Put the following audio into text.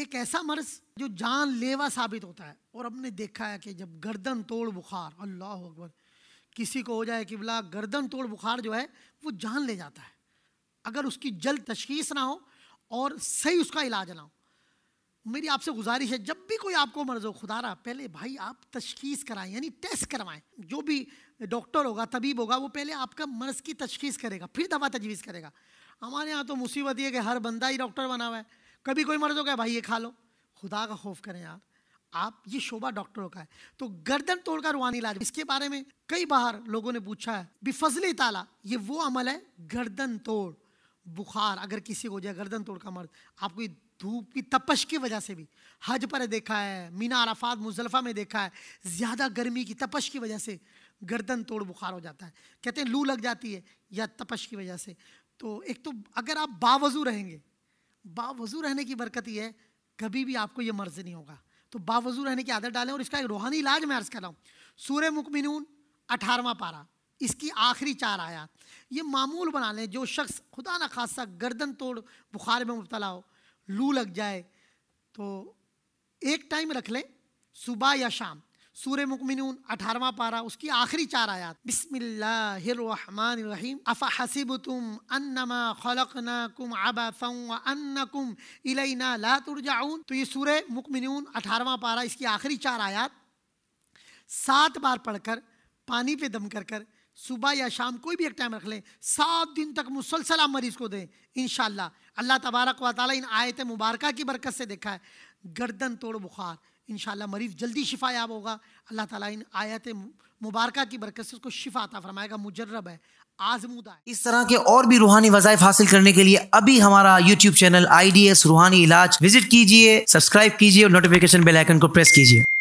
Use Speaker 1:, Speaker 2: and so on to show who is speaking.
Speaker 1: एक ऐसा मर्ज जो जानलेवा साबित होता है और हमने देखा है कि जब गर्दन तोड़ बुखार अल्लाह अकबर किसी को हो जाए कि बुला गर्दन तोड़ बुखार जो है वो जान ले जाता है अगर उसकी जल्द तशखीस ना हो और सही उसका इलाज ना हो मेरी आपसे गुजारिश है जब भी कोई आपको मर्ज हो खुदा रहा पहले भाई आप तशखीस कराएं यानी टेस्ट करवाएं जो भी डॉक्टर होगा तबीब होगा वो पहले आपका मर्ज की तशखीस करेगा फिर दवा तजवीज़ करेगा हमारे यहाँ तो मुसीबत ये कि हर बंदा ही डॉक्टर बना हुआ है कभी कोई मर्ज हो गया भाई ये खा लो खुदा का खौफ करें यार आप ये शोभा डॉक्टरों का है तो गर्दन तोड़कर रूहानी इलाज इसके बारे में कई बार लोगों ने पूछा है बिफजल ताला ये वो अमल है गर्दन तोड़ बुखार अगर किसी को जाए गर्दन तोड़ का मर्द आपको धूप की तपश की वजह से भी हज पर देखा है मीना अराफात मुजलफा में देखा है ज़्यादा गर्मी की तपश की वजह से गर्दन तोड़ बुखार हो जाता है कहते हैं लू लग जाती है या तपश की वजह से तो एक तो अगर आप बावजू रहेंगे बावजू रहने की बरकत ही है कभी भी आपको ये मर्ज नहीं होगा तो बावजू रहने की आदत डालें और इसका एक रूहानी इलाज मैं अर्ज कर रहा हूँ सूर्य मुखमिन अठारवा पारा इसकी आखिरी चार आया ये मामूल बना लें जो शख्स खुदा न खासा गर्दन तोड़ बुखार में मुबतला हो लू लग जाए तो एक टाइम रख लें सुबह या शाम सूर्य मुकमिन अठारवा पारा उसकी आखिरी चार आयात बिस्मिल्लाहिर्रहमानिर्रहीम अफा हसिबतुम अन्नमा तो ये सूर्य मुकमिन अठारवा पारा इसकी आखिरी चार आयात सात बार पढ़कर पानी पे दम कर कर सुबह या शाम कोई भी एक टाइम रख लें सात दिन तक मुसलसल आप मरीज को दें इन अल्लाह तबारक वाली इन आयत मुबारक की बरकत से देखा है गर्दन तोड़ बुखार इन मरीज़ जल्दी शिफा याब होगा अल्लाह ताला इन आयत मुबारक की बरकत से उसको शिफा आता फरमाएगा मुजर्रब है आजमूदा इस तरह के और भी रूहानी वजायफ हासिल करने के लिए अभी हमारा YouTube channel I D S रूहानी इलाज विजिट कीजिए सब्सक्राइब कीजिए और नोटिफिकेशन बेलाइकन को प्रेस कीजिए